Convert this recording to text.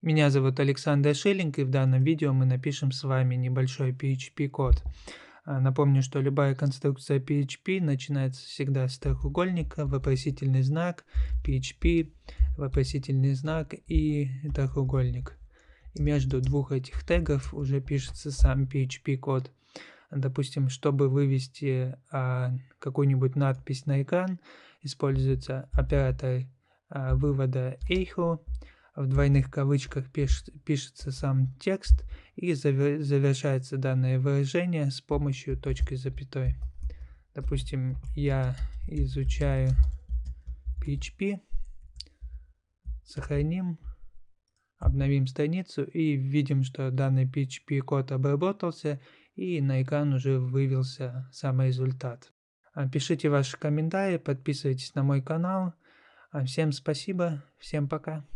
Меня зовут Александр Шиллинг, и в данном видео мы напишем с вами небольшой PHP-код. А, напомню, что любая конструкция PHP начинается всегда с треугольника, вопросительный знак, PHP, вопросительный знак и треугольник. И между двух этих тегов уже пишется сам PHP-код. Допустим, чтобы вывести а, какую-нибудь надпись на экран, используется оператор а, вывода echo, в двойных кавычках пишет, пишется сам текст и завершается данное выражение с помощью точки запятой. Допустим, я изучаю PHP, сохраним, обновим страницу и видим, что данный PHP код обработался и на экран уже вывелся сам результат. А, пишите ваши комментарии, подписывайтесь на мой канал. А, всем спасибо, всем пока.